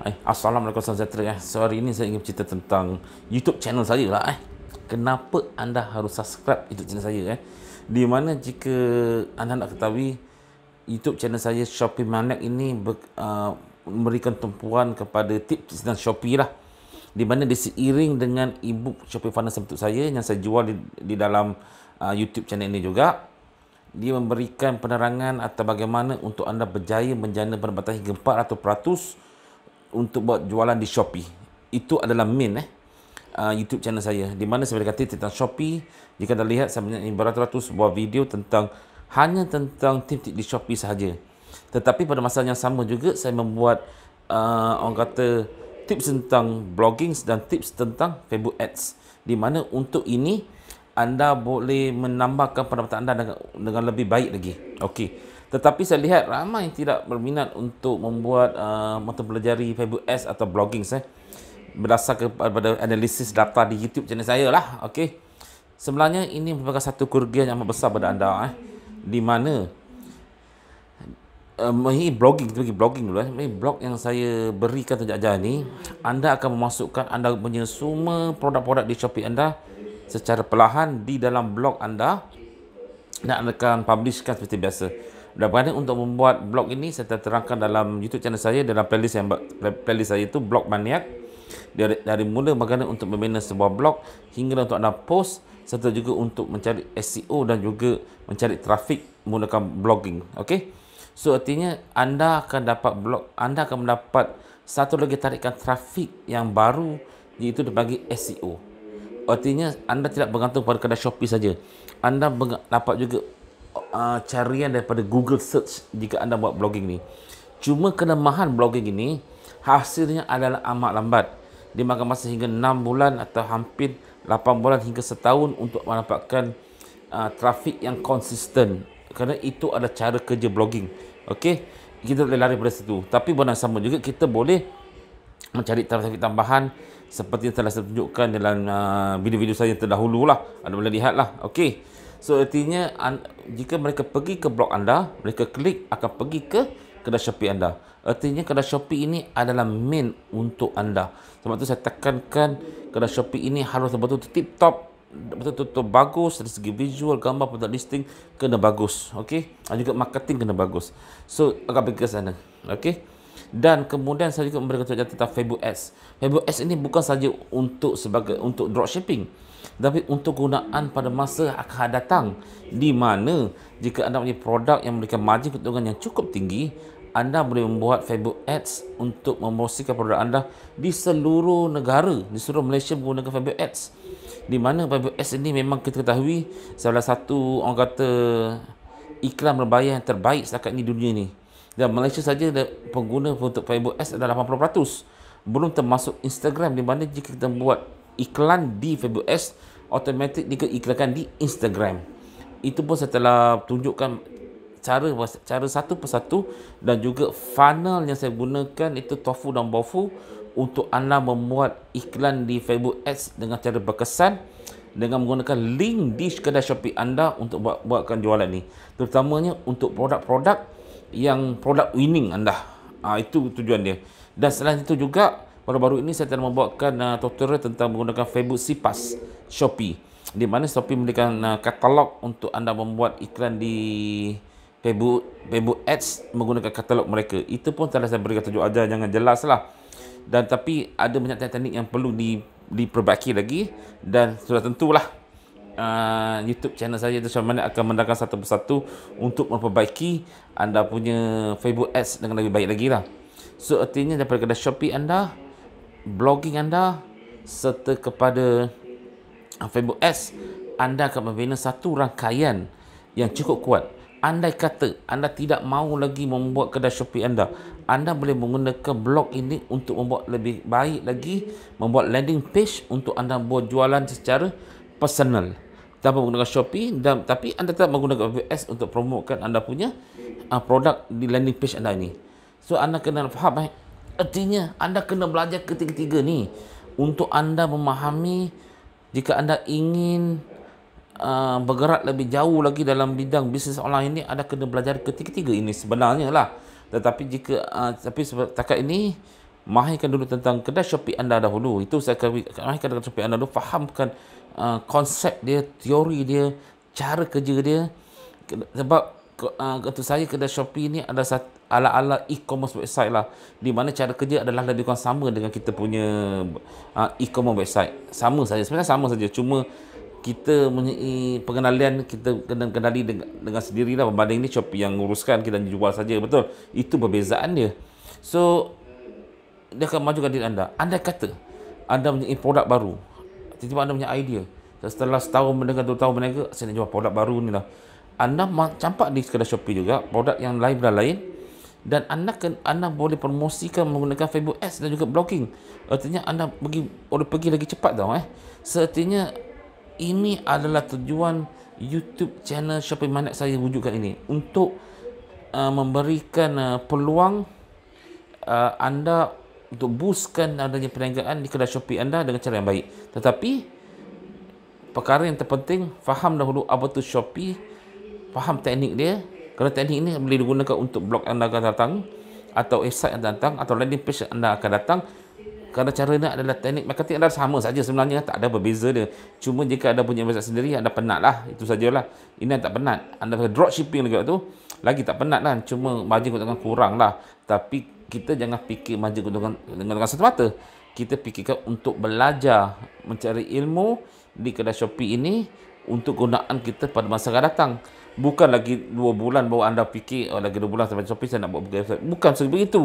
Hai, eh, Assalamualaikum sejahtera eh. So hari ini saya ingin cerita tentang YouTube channel saya lah eh. Kenapa anda harus subscribe YouTube channel saya eh? Di mana jika anda nak ketahui YouTube channel saya Shopee Manek ini ber, uh, memberikan tumpuan kepada tips dan Shopee lah. Di mana diseiring dengan ebook book Shopee Finance untuk saya yang saya jual di, di dalam uh, YouTube channel ini juga. Dia memberikan penerangan atau bagaimana untuk anda berjaya menjana pendapatan hingga 400% untuk buat jualan di Shopee. Itu adalah main eh ah, YouTube channel saya. Di mana saya berkata tentang Shopee. Jika anda lihat saya punya beratus-ratus buah video tentang hanya tentang tip di Shopee sahaja. Tetapi pada masa yang sama juga saya membuat uh, orang kata tips tentang blogging dan tips tentang Facebook Ads. Di mana untuk ini anda boleh menambahkan pendapatan anda dengan, dengan lebih baik lagi. Okey. Tetapi saya lihat ramai yang tidak berminat untuk membuat uh, mata pelajari Facebook Ads atau blogging saya. Eh. Berdasar kepada analisis data di YouTube channel saya lah. Okey, Sebenarnya ini merupakan satu kerugian yang amat besar pada anda. Eh. Di mana uh, ini blogging, bagi blogging dulu. Eh. Ini blog yang saya berikan sejak jauh ini. Anda akan memasukkan anda punya semua produk-produk di Shopee anda secara perlahan di dalam blog anda dan anda akan publishkan seperti biasa. Dan pada untuk membuat blog ini saya terangkan dalam YouTube channel saya dalam playlist yang playlist saya itu blog maniak dari dari mula bagaimana untuk membina sebuah blog hingga untuk anda post serta juga untuk mencari SEO dan juga mencari trafik menggunakan blogging. Okey. So artinya anda akan dapat blog anda akan mendapat satu lagi tarikan trafik yang baru iaitu dipanggil SEO. Artinya anda tidak bergantung pada kedai Shopee saja. Anda dapat juga uh, carian daripada Google search jika anda buat blogging ni. Cuma kelemahan blogging ini hasilnya adalah amat lambat. Dia makan masa hingga 6 bulan atau hampir 8 bulan hingga setahun untuk mendapatkan uh, trafik yang konsisten. Kerana itu adalah cara kerja blogging. Okey, kita boleh lari pada situ. Tapi benar sama juga kita boleh mencari trafik tambahan seperti yang telah saya tunjukkan dalam uh, video-video saya terdahulu lah. Anda boleh lihat lah. Okey. So artinya jika mereka pergi ke blog anda, mereka klik akan pergi ke kedai Shopee anda. Artinya kedai Shopee ini adalah main untuk anda. Sebab tu saya tekankan kedai Shopee ini harus betul tu tip top betul-betul bagus dari segi visual gambar produk listing kena bagus okey dan juga marketing kena bagus so agak pergi ke sana okey dan kemudian saya juga memberi contoh tentang Facebook Ads Facebook Ads ini bukan saja untuk sebagai untuk dropshipping tapi untuk gunaan pada masa akan datang di mana jika anda punya produk yang memberikan margin keuntungan yang cukup tinggi anda boleh membuat Facebook Ads untuk memosikan produk anda di seluruh negara di seluruh Malaysia menggunakan Facebook Ads di mana Facebook Ads ini memang kita ketahui salah satu orang kata iklan berbayar yang terbaik setakat ini dunia ini dan Malaysia saja pengguna untuk Facebook Ads adalah 80% belum termasuk Instagram di mana jika kita buat iklan di Facebook Ads automatik diiklankan di Instagram. Itu pun saya telah tunjukkan cara cara satu persatu dan juga funnel yang saya gunakan itu tofu dan bofu untuk anda membuat iklan di Facebook Ads dengan cara berkesan dengan menggunakan link di kedai Shopee anda untuk buat, buatkan jualan ni terutamanya untuk produk-produk yang produk winning anda ha, itu tujuan dia dan selain itu juga baru-baru ini saya telah membuatkan uh, tutorial tentang menggunakan Facebook Sipas Shopee di mana Shopee memberikan uh, katalog untuk anda membuat iklan di Facebook Facebook Ads menggunakan katalog mereka itu pun telah saya berikan tujuh ajar jangan jelas lah dan tapi ada banyak teknik yang perlu di, diperbaiki lagi dan sudah tentulah Uh, YouTube channel saya itu sama ada akan mendatangkan satu persatu untuk memperbaiki anda punya Facebook Ads dengan lebih baik lagi lah. So, artinya daripada kedai Shopee anda, blogging anda serta kepada ah, Facebook Ads anda akan membina satu rangkaian yang cukup kuat andai kata anda tidak mahu lagi membuat kedai Shopee anda anda boleh menggunakan blog ini untuk membuat lebih baik lagi membuat landing page untuk anda buat jualan secara personal tanpa menggunakan Shopee dan, tapi anda tetap menggunakan Facebook Ads untuk promokkan anda punya uh, produk di landing page anda ini so anda kena faham eh, artinya anda kena belajar ketiga-tiga ni untuk anda memahami jika anda ingin uh, bergerak lebih jauh lagi dalam bidang bisnes online ini anda kena belajar ketiga-tiga ini sebenarnya lah tetapi jika uh, tapi setakat ini mahirkan dulu tentang kedai shopping anda dahulu itu saya akan mahirkan kedai Shopee anda dulu fahamkan uh, konsep dia teori dia cara kerja dia sebab untuk ah, saya kedai Shopee ni ada satu ala-ala e-commerce website lah di mana cara kerja adalah lebih kurang sama dengan kita punya uh, e-commerce website sama saja sebenarnya sama saja cuma kita punya pengenalan kita kena kendali dengan, dengan sendirilah berbanding ni Shopee yang uruskan kita jual saja betul itu perbezaan dia so dia akan maju kepada anda anda kata anda punya produk baru tiba-tiba anda punya idea setelah setahun mendengar dua tahun mendengar saya nak jual produk baru ni lah anda campak di kedai Shopee juga produk yang lain benda lain dan anda anda boleh promosikan menggunakan Facebook Ads dan juga blogging. Artinya anda pergi order pergi lagi cepat tau eh. Sertinya ini adalah tujuan YouTube channel Shopee Manet saya wujudkan ini untuk uh, memberikan uh, peluang uh, anda untuk booskan adanya perniagaan di kedai Shopee anda dengan cara yang baik. Tetapi perkara yang terpenting faham dahulu apa tu Shopee faham teknik dia kerana teknik ini boleh digunakan untuk blok anda akan datang atau website eh, anda datang atau landing page anda akan datang kerana cara ini adalah teknik marketing anda sama saja sebenarnya tak ada berbeza dia cuma jika anda punya website sendiri anda penat lah itu sajalah ini tak penat anda dropshipping lagi tu lagi tak penat kan cuma margin keuntungan kurang lah tapi kita jangan fikir margin keuntungan dengan, dengan satu mata kita fikirkan untuk belajar mencari ilmu di kedai Shopee ini untuk gunaan kita pada masa akan datang. Bukan lagi dua bulan baru anda fikir oh, lagi dua bulan sampai shopping saya nak buat bergerak. Bukan sebegitu.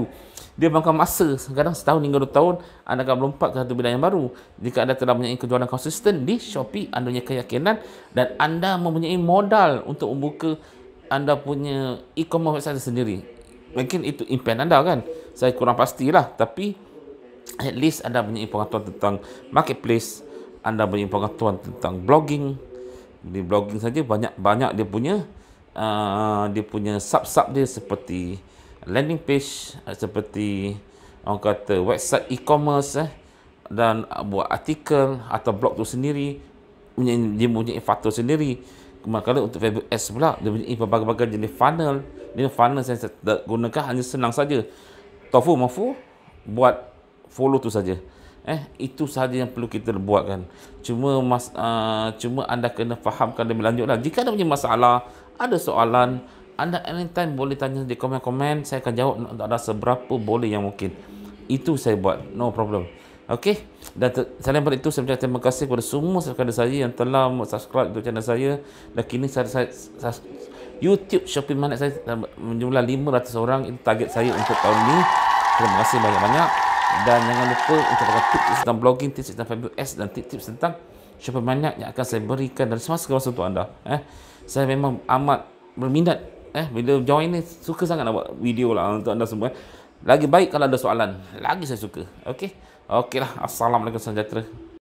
Dia makan masa. Kadang setahun hingga dua tahun anda akan melompat ke satu bidang yang baru. Jika anda telah mempunyai kejualan konsisten di Shopee, anda punya keyakinan dan anda mempunyai modal untuk membuka anda punya e-commerce website sendiri. Mungkin itu impian anda kan? Saya kurang pastilah. Tapi at least anda punya pengetahuan tentang marketplace. Anda punya pengetahuan tentang blogging di blogging saja banyak banyak dia punya uh, dia punya sub-sub dia seperti landing page uh, seperti orang kata website e-commerce eh, dan buat artikel atau blog tu sendiri punya dia punya faktor sendiri kemudian untuk Facebook Ads pula dia punya pelbagai-bagai jenis funnel dia funnel saya gunakan hanya senang saja tofu mafu buat follow tu saja eh itu sahaja yang perlu kita buat kan. cuma mas, uh, cuma anda kena fahamkan lebih lanjutlah jika ada punya masalah ada soalan anda anytime boleh tanya di komen-komen saya akan jawab untuk ada seberapa boleh yang mungkin itu saya buat no problem Okey, dan ter- selain daripada itu saya mengucapkan terima kasih kepada semua subscriber saya yang telah subscribe untuk channel saya dan kini saya, saya, saya YouTube Shopee Manet saya menjumlah 500 orang itu target saya untuk tahun ini. Terima kasih banyak-banyak dan jangan lupa untuk pakai tips tentang blogging, tips tentang Fabio S dan tips-tips tentang siapa banyak yang akan saya berikan dari semasa kemasa untuk anda. Eh, saya memang amat berminat eh bila join ni suka sangat nak buat video lah untuk anda semua. Eh. Lagi baik kalau ada soalan, lagi saya suka. Okey. Okeylah. Assalamualaikum sejahtera.